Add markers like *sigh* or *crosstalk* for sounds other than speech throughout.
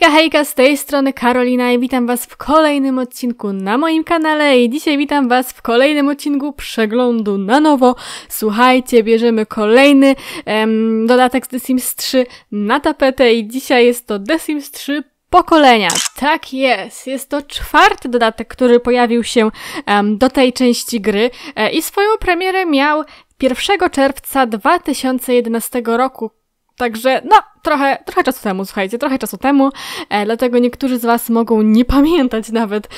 Hejka, hejka, z tej strony Karolina i witam Was w kolejnym odcinku na moim kanale i dzisiaj witam Was w kolejnym odcinku przeglądu na nowo. Słuchajcie, bierzemy kolejny em, dodatek z The Sims 3 na tapetę i dzisiaj jest to The Sims 3 pokolenia. Tak jest. Jest to czwarty dodatek, który pojawił się em, do tej części gry e, i swoją premierę miał 1 czerwca 2011 roku. Także, no, trochę, trochę czasu temu, słuchajcie, trochę czasu temu, e, dlatego niektórzy z Was mogą nie pamiętać nawet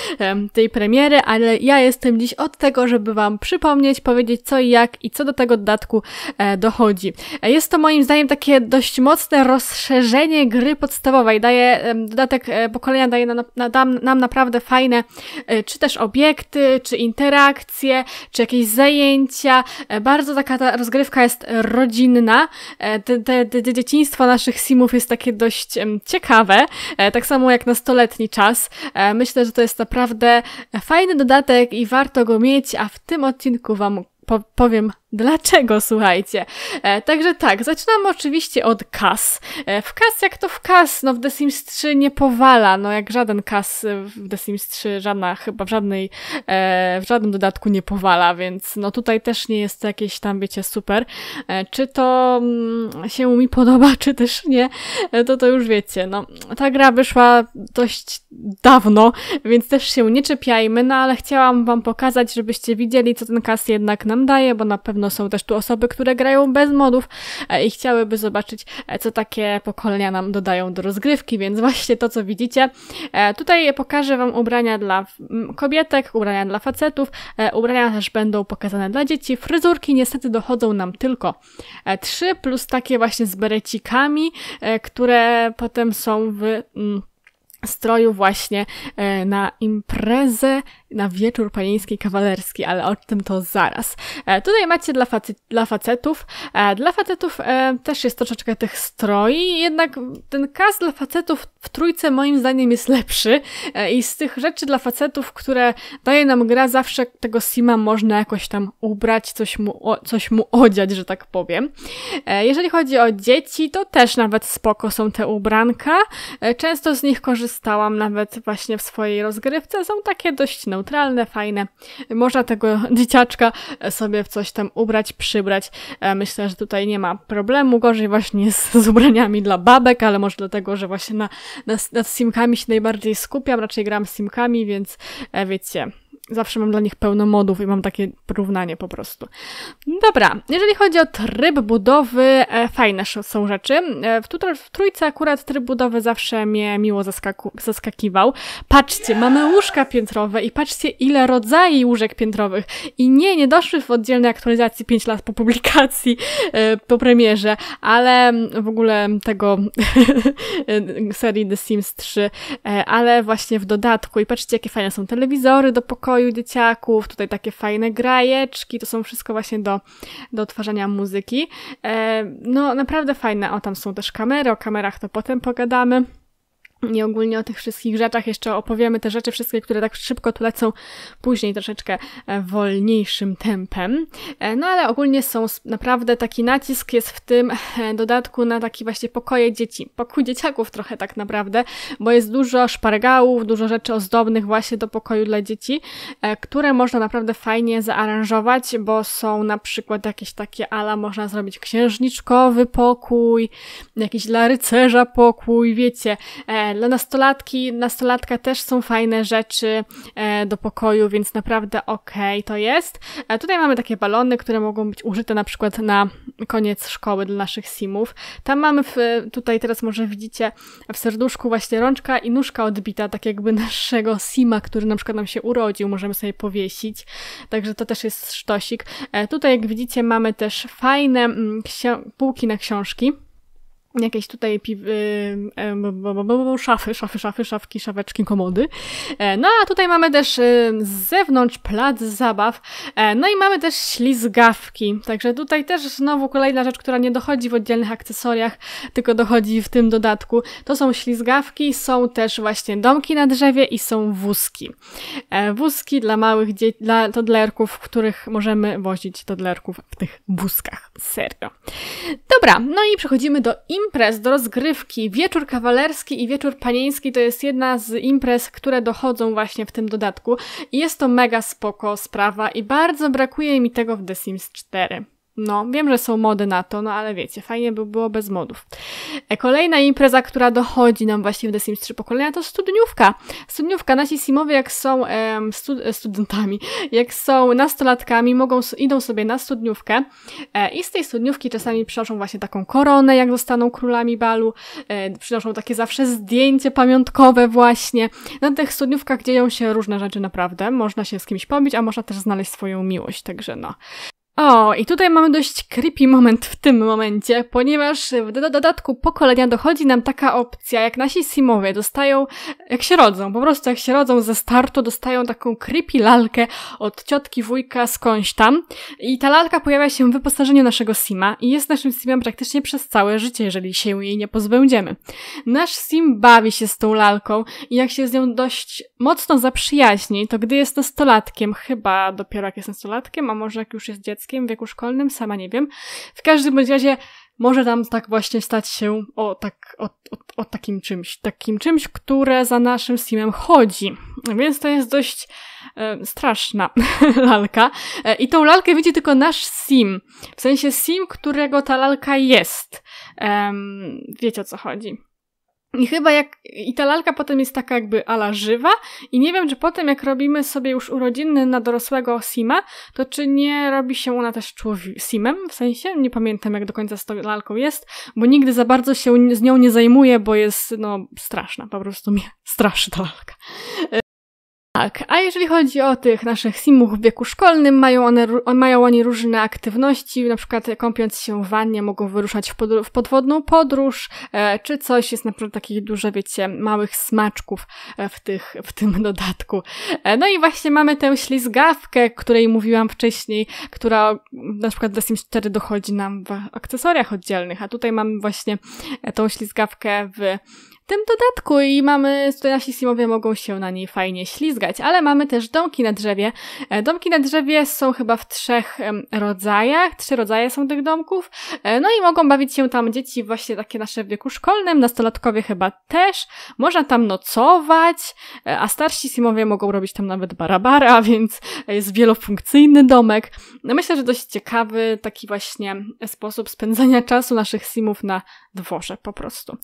tej premiery, ale ja jestem dziś od tego, żeby Wam przypomnieć, powiedzieć co i jak i co do tego dodatku e, dochodzi. E, jest to moim zdaniem takie dość mocne rozszerzenie gry podstawowej. Daje, dodatek pokolenia daje nam, nam naprawdę fajne, czy też obiekty, czy interakcje, czy jakieś zajęcia. bardzo taka ta rozgrywka jest rodzinna. te, te, te dzieciństwo naszych naszych simów jest takie dość ciekawe, e, tak samo jak na stoletni czas. E, myślę, że to jest naprawdę fajny dodatek i warto go mieć, a w tym odcinku Wam powiem Dlaczego, słuchajcie? E, także tak, zaczynamy oczywiście od kas. E, w kas jak to w kas, no w The Sims 3 nie powala, no jak żaden kas e, w The Sims 3, żadna, chyba w żadnej, e, w żadnym dodatku nie powala, więc no tutaj też nie jest jakieś tam, wiecie, super. E, czy to m, mm, się mi podoba, *laughs* czy też nie, e, to to już wiecie, no ta gra wyszła dość dawno, więc też się nie czepiajmy, no ale chciałam wam pokazać, żebyście widzieli, co ten kas jednak nam daje, bo na pewno pewno są też tu osoby, które grają bez modów e, i chciałyby zobaczyć, e, co takie pokolenia nam dodają do rozgrywki, więc *laughs* właśnie to, co widzicie. E, tutaj pokażę Wam ubrania dla kobietek, ubrania dla facetów, ubrania też będą pokazane dla dzieci. Fryzurki niestety dochodzą nam tylko trzy, plus takie właśnie z berecikami, które potem są w... Mm, stroju właśnie e, na imprezę na wieczór panieński kawalerski, ale o tym to zaraz. E, tutaj macie dla, dla facetów. E, dla facetów też jest troszeczkę tych stroi, jednak ten kas dla facetów w trójce moim zdaniem jest lepszy i z tych rzeczy dla facetów, które daje nam gra, zawsze tego Sima można jakoś tam ubrać, coś mu, coś mu odziać, że tak powiem. Jeżeli chodzi o dzieci, to też nawet spoko są te ubranka. Często z nich korzysta korzystałam nawet właśnie w swojej rozgrywce. Są takie dość neutralne, fajne. Można tego *laughs* dzieciaczka sobie w coś tam ubrać, przybrać. E, myślę, że tutaj nie ma problemu. Gorzej właśnie z, z ubraniami dla babek, ale może dlatego, że właśnie na, na, nad simkami się najbardziej skupiam. Raczej gram simkami, więc e, wiecie, zawsze mam dla nich pełno modów i mam takie porównanie po prostu. Dobra, jeżeli chodzi o tryb budowy, e, fajne są rzeczy. E, w, tutaj, w trójce akurat tryb budowy zawsze mnie miło zaskakiwał. Patrzcie, mamy łóżka piętrowe i patrzcie ile rodzajów łóżek piętrowych. I nie, nie doszły w oddzielnej aktualizacji 5 lat po publikacji, e, po premierze, ale mm, w ogóle tego *laughs* serii The Sims 3, ale właśnie w dodatku. I patrzcie jakie fajne są telewizory do pokoju, pokoju dzieciaków, tutaj takie fajne grajeczki, to są wszystko właśnie do, do odtwarzania muzyki. E, no naprawdę fajne, o tam są też kamery, o kamerach to potem pogadamy i ogólnie o tych wszystkich rzeczach jeszcze opowiemy te rzeczy wszystkie, które tak szybko tu lecą później troszeczkę e, wolniejszym tempem. E, no ale ogólnie są naprawdę taki nacisk jest w tym e, dodatku na taki właśnie pokoje dzieci, pokój dzieciaków trochę tak naprawdę, bo jest dużo szpargałów, dużo rzeczy ozdobnych właśnie do pokoju dla dzieci, które można naprawdę fajnie zaaranżować, bo są na przykład jakieś takie ala można zrobić księżniczkowy pokój, jakiś dla rycerza pokój, wiecie, dla nastolatki, nastolatka też są fajne rzeczy e, do pokoju, więc naprawdę okej okay to jest. E, tutaj mamy takie balony, które mogą być użyte na przykład na koniec szkoły dla naszych simów. Tam mamy, w, tutaj teraz może widzicie w serduszku właśnie rączka i nóżka odbita, tak jakby naszego sima, który na przykład nam się urodził, możemy sobie powiesić. Także to też jest sztosik. E, tutaj jak widzicie mamy też fajne mm, półki na książki jakieś tutaj y, y, szafy, szafy, szafy, szafki, szafeczki, komody. E, no a tutaj mamy też y, z zewnątrz plac zabaw, e, no i mamy też ślizgawki, także tutaj też znowu kolejna rzecz, która nie dochodzi w oddzielnych akcesoriach, tylko dochodzi w tym dodatku. To są ślizgawki, są też właśnie domki na drzewie i są wózki. E, wózki dla małych dzieci, dla todlerków, których możemy wozić todlerków w tych wózkach, serio. Dobra, no i przechodzimy do in imprez do rozgrywki. Wieczór kawalerski i wieczór panieński to jest jedna z imprez, które dochodzą właśnie w tym dodatku. I jest to mega spoko sprawa i bardzo brakuje mi tego w The Sims 4. No, wiem, że są mody na to, no ale wiecie, fajnie by było bez modów. E, kolejna impreza, która dochodzi nam właśnie w The Sims 3 pokolenia, to studniówka. Studniówka. Nasi Simowie, jak są em, stud e, studentami, jak są nastolatkami, mogą, idą sobie na studniówkę e, i z tej studniówki czasami przynoszą właśnie taką koronę, jak zostaną królami balu, e, przynoszą takie zawsze zdjęcie pamiątkowe właśnie. Na tych studniówkach dzieją się różne rzeczy naprawdę. Można się z kimś pobić, a można też znaleźć swoją miłość, także no. O, i tutaj mamy dość creepy moment w tym momencie, ponieważ w dodatku pokolenia dochodzi nam taka opcja, jak nasi simowie dostają, jak się rodzą, po prostu jak się rodzą ze startu, dostają taką creepy lalkę od ciotki wujka skądś tam i ta lalka pojawia się w wyposażeniu naszego sima i jest naszym simem praktycznie przez całe życie, jeżeli się jej nie pozbędziemy. Nasz sim bawi się z tą lalką i jak się z nią dość mocno zaprzyjaźni, to gdy jest nastolatkiem, chyba dopiero jak jest nastolatkiem, a może jak już jest dzieckiem, dzieckiem w wieku szkolnym, sama nie wiem. W każdym bądź razie może nam tak właśnie stać się o, tak, o, o, o takim czymś, takim czymś, które za naszym Steamem chodzi. Więc to jest dość e, straszna *laughs* lalka. E, I tą lalkę widzi tylko nasz Sim. W sensie Sim, którego ta lalka jest. E, wiecie o co chodzi. I chyba jak. I ta lalka potem jest taka jakby ala żywa. I nie wiem, czy potem jak robimy sobie już urodziny na dorosłego Sima, to czy nie robi się ona też człowiek Simem? W sensie nie pamiętam, jak do końca z tą lalką jest, bo nigdy za bardzo się z nią nie zajmuję, bo jest no straszna. Po prostu mnie *laughs* straszy ta lalka. Tak, a jeżeli chodzi o tych naszych simów w wieku szkolnym, mają, one, mają oni różne aktywności, na przykład kąpiąc się w wannie mogą wyruszać w, w podwodną podróż, e, czy coś, jest na przykład takich dużo, wiecie, małych smaczków e, w, tych, w tym *laughs* dodatku. E, no i właśnie mamy tę ślizgawkę, której mówiłam wcześniej, która na przykład w Sims 4 dochodzi nam w akcesoriach oddzielnych, a tutaj mamy właśnie e, tą ślizgawkę w tym dodatku i mamy, nasi simowie mogą się na niej fajnie ślizgać, ale mamy też domki na drzewie. E, domki na drzewie są chyba w trzech rodzajach, trzy rodzaje są tych domków, e, no i mogą bawić się tam dzieci właśnie takie nasze w wieku szkolnym, nastolatkowie chyba też, można tam nocować, e, a starsi simowie mogą robić tam nawet barabara, *laughs* więc jest wielofunkcyjny domek. No myślę, że dość ciekawy taki właśnie sposób spędzania czasu naszych simów na dworze po prostu.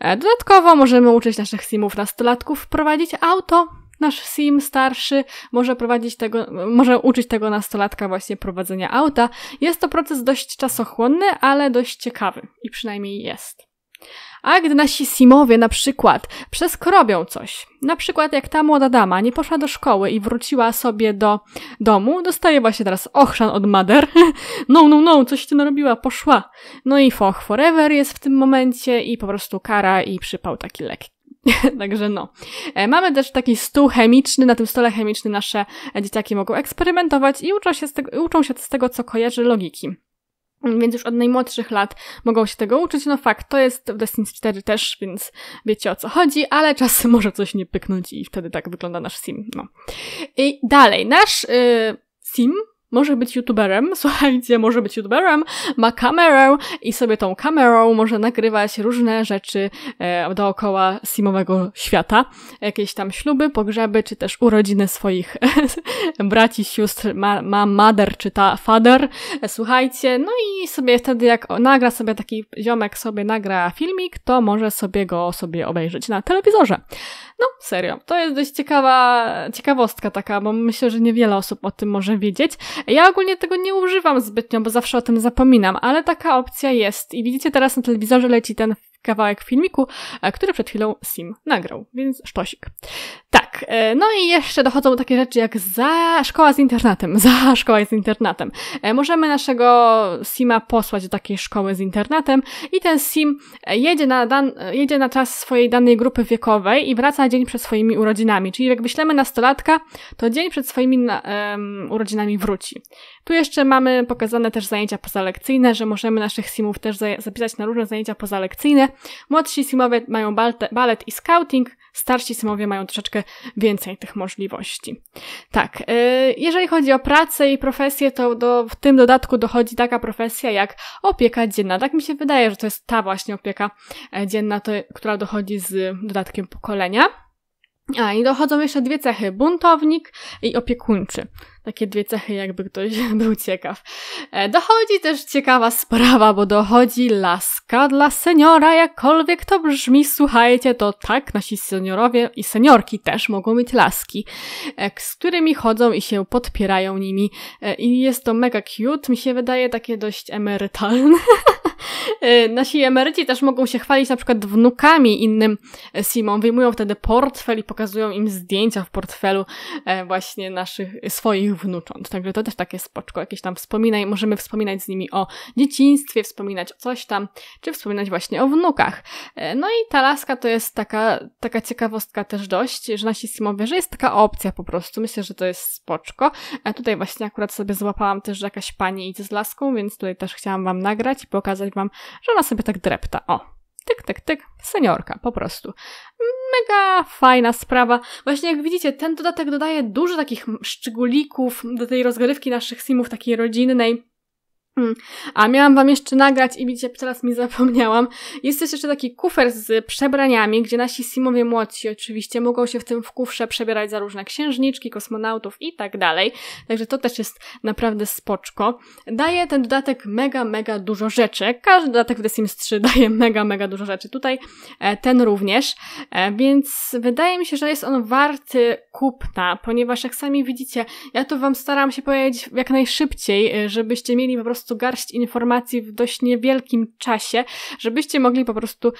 E, dodatkowo możemy uczyć naszych simów nastolatków prowadzić auto. Nasz sim starszy może prowadzić tego, może uczyć tego nastolatka właśnie prowadzenia auta. Jest to proces dość czasochłonny, ale dość ciekawy i przynajmniej jest. A gdy nasi Simowie na przykład przeskrobią coś, na przykład jak ta młoda dama nie poszła do szkoły i wróciła sobie do domu, dostaje właśnie teraz ochrzan od Mader. *laughs* No, no, no, coś ty narobiła, poszła. No i Foch Forever jest w tym momencie i po prostu kara i przypał taki lekki. *laughs* Także no. E, mamy też taki stół chemiczny, na tym stole chemicznym nasze dzieciaki mogą eksperymentować i uczą się z tego, uczą się z tego co kojarzy logiki. Więc już od najmłodszych lat mogą się tego uczyć. No fakt, to jest w Destiny 4 też, więc wiecie o co chodzi, ale czasem *laughs* może coś nie pyknąć i wtedy tak wygląda nasz sim. No. I dalej, nasz y, sim może być youtuberem, *laughs* słuchajcie, może być youtuberem, ma kamerę i sobie tą kamerą może nagrywać różne rzeczy e, dookoła simowego świata. Jakieś tam śluby, pogrzeby, czy też urodziny swoich *laughs* braci, sióstr, ma, ma mother, czy ta father. Słuchajcie, no i sobie wtedy jak nagra sobie taki ziomek sobie nagra filmik, to może sobie go sobie obejrzeć na telewizorze. No, serio. To jest dość ciekawa ciekawostka taka, bo myślę, że niewiele osób o tym może wiedzieć. Ja ogólnie tego nie używam zbytnio, bo zawsze o tym zapominam, ale taka opcja jest. I widzicie teraz na telewizorze leci ten kawałek filmiku, e, który przed chwilą Sim nagrał, więc sztosik. E, no i jeszcze dochodzą takie rzeczy jak za szkoła z internatem, *laughs* za szkoła z internatem. E, możemy naszego Sima posłać do takiej szkoły z internatem i ten Sim e, jedzie na, dan, jedzie na czas swojej danej grupy wiekowej i wraca dzień przed swoimi urodzinami. Czyli jak wyślemy nastolatka, to dzień przed swoimi na, um, urodzinami wróci. Tu jeszcze mamy pokazane też zajęcia pozalekcyjne, że możemy naszych Simów też zapisać na różne zajęcia pozalekcyjne. Młodsi Simowie mają balet i scouting, starsi synowie mają troszeczkę więcej tych możliwości. Tak, y, jeżeli chodzi o pracę i profesję, to do, w tym dodatku dochodzi taka profesja jak opieka dzienna. Tak mi się wydaje, że to jest ta właśnie opieka e, dzienna, to, która dochodzi z dodatkiem pokolenia. A, i dochodzą jeszcze dwie cechy, buntownik i opiekuńczy takie dwie cechy, jakby ktoś *laughs* był ciekaw. E, dochodzi też ciekawa sprawa, bo dochodzi laska dla seniora, jakkolwiek to brzmi, słuchajcie, to tak, nasi seniorowie i seniorki też mogą mieć laski, e, z którymi chodzą i się podpierają nimi. E, I jest to mega cute, mi się wydaje takie dość emerytalne. *laughs* *laughs* Nasi emeryci też mogą się chwalić na przykład wnukami innym e, Simom. Wyjmują wtedy portfel i pokazują im zdjęcia w portfelu e, właśnie naszych, swoich wnucząt. Także to też takie spoczko, jakieś tam wspominaj. Możemy wspominać z nimi o dzieciństwie, wspominać o coś tam, czy wspominać właśnie o wnukach. E, no i ta laska to jest taka, taka ciekawostka też dość, że nasi Simowie, że jest taka opcja po prostu. Myślę, że to jest spoczko. A tutaj właśnie akurat sobie złapałam też, że jakaś pani idzie z laską, więc tutaj też chciałam wam nagrać i pokazać pokazać wam, że ona sobie tak drepta. O, tyk, tyk, tyk, seniorka po prostu. Mega fajna sprawa. Właśnie jak widzicie, ten dodatek dodaje dużo takich szczególików do tej rozgrywki naszych simów takiej rodzinnej Hmm. A miałam wam jeszcze nagrać i widzicie, teraz mi zapomniałam. Jest też jeszcze taki kufer z przebraniami, gdzie nasi Simowie młodsi oczywiście mogą się w tym w kufrze przebierać za różne księżniczki, kosmonautów i tak dalej. Także to też jest naprawdę spoczko. Daje ten dodatek mega, mega dużo rzeczy. Każdy dodatek w The Sims 3 daje *laughs* mega, mega dużo rzeczy. Tutaj e, ten również. E, więc wydaje mi się, że jest on warty kupna, ponieważ jak sami widzicie, ja to wam staram się powiedzieć jak najszybciej, e, żebyście mieli po prostu prostu garść informacji w dość niewielkim czasie, żebyście mogli po prostu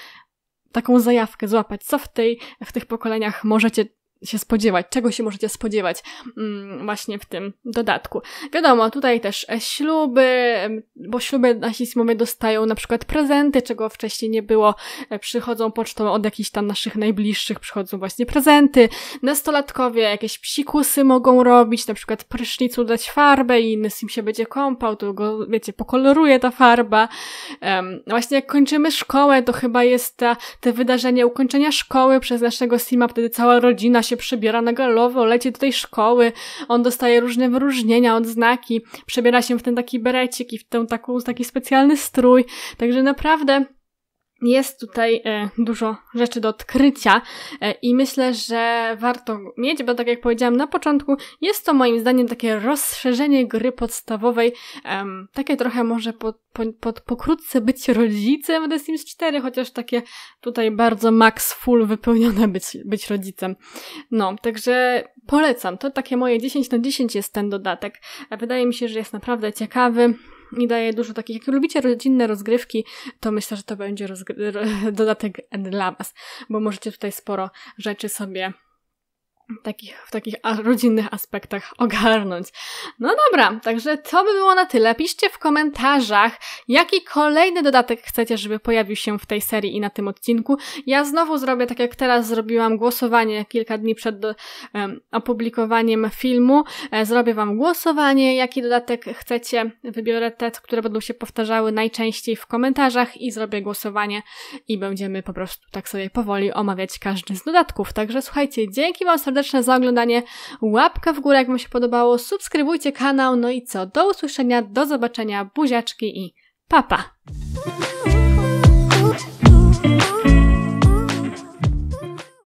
taką zajawkę złapać, co w, tej, w tych pokoleniach możecie się spodziewać, czego się możecie spodziewać mm, właśnie w tym dodatku. Wiadomo, tutaj też e, śluby, bo śluby nasi simowie dostają na przykład prezenty, czego wcześniej nie było. E, przychodzą pocztą od jakichś tam naszych najbliższych, przychodzą właśnie prezenty. Nastolatkowie jakieś psikusy mogą robić, na przykład prysznicu dać farbę i inny sim się będzie kąpał, to go, wiecie, pokoloruje ta farba. Um, właśnie jak kończymy szkołę, to chyba jest ta, te wydarzenie ukończenia szkoły przez naszego sima, wtedy cała rodzina się przebiera na galowo, leci do tej szkoły, on dostaje różne wyróżnienia, odznaki, przebiera się w ten taki berecik i w ten taką, taki specjalny strój, także naprawdę jest tutaj e, dużo rzeczy do odkrycia e, i myślę, że warto mieć, bo tak jak powiedziałam na początku, jest to moim zdaniem takie rozszerzenie gry podstawowej, takie trochę może pod, pod, pod pokrótce być rodzicem The Sims 4, chociaż takie tutaj bardzo max full wypełnione być, być rodzicem. No, także polecam. To takie moje 10 na 10 jest ten dodatek. Wydaje mi się, że jest naprawdę ciekawy i daje dużo takich, jak lubicie rodzinne rozgrywki, to myślę, że to będzie *laughs* dodatek dla Was, bo możecie tutaj sporo rzeczy sobie takich, w takich rodzinnych aspektach ogarnąć. No dobra, także to by było na tyle. Piszcie w komentarzach, jaki kolejny dodatek chcecie, żeby pojawił się w tej serii i na tym odcinku. Ja znowu zrobię, tak jak teraz zrobiłam głosowanie kilka dni przed um, opublikowaniem filmu. E, zrobię Wam głosowanie, jaki dodatek chcecie. Wybiorę te, które będą się powtarzały najczęściej w komentarzach i zrobię głosowanie i będziemy po prostu tak sobie powoli omawiać każdy z dodatków. Także słuchajcie, dzięki Wam serdecznie serdeczne za oglądanie, łapka w górę jak Wam się podobało, subskrybujcie kanał, no i co, do usłyszenia, do zobaczenia, buziaczki i papa! Pa.